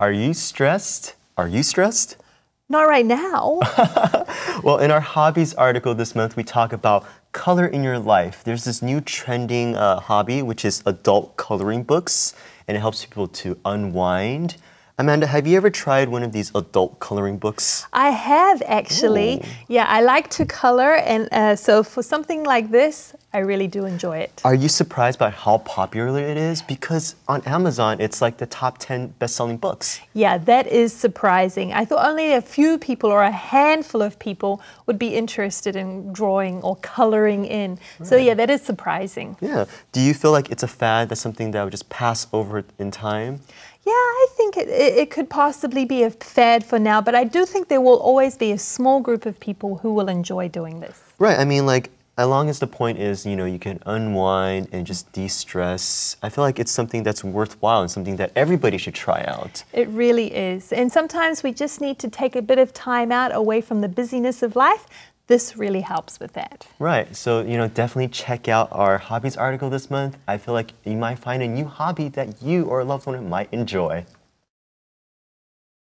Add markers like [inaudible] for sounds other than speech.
Are you stressed? Are you stressed? Not right now. [laughs] well, in our hobbies article this month, we talk about color in your life. There's this new trending uh, hobby, which is adult coloring books, and it helps people to unwind. Amanda, have you ever tried one of these adult coloring books? I have actually. Ooh. Yeah, I like to color, and uh, so for something like this, I really do enjoy it. Are you surprised by how popular it is? Because on Amazon, it's like the top 10 best selling books. Yeah, that is surprising. I thought only a few people or a handful of people would be interested in drawing or coloring in. Right. So, yeah, that is surprising. Yeah. Do you feel like it's a fad that's something that would just pass over in time? Yeah, I think it, it, could possibly be a fad for now, but I do think there will always be a small group of people who will enjoy doing this. Right. I mean, like, as long as the point is, you know, you can unwind and just de-stress, I feel like it's something that's worthwhile and something that everybody should try out. It really is. And sometimes we just need to take a bit of time out away from the busyness of life. This really helps with that. Right. So, you know, definitely check out our hobbies article this month. I feel like you might find a new hobby that you or a loved one might enjoy.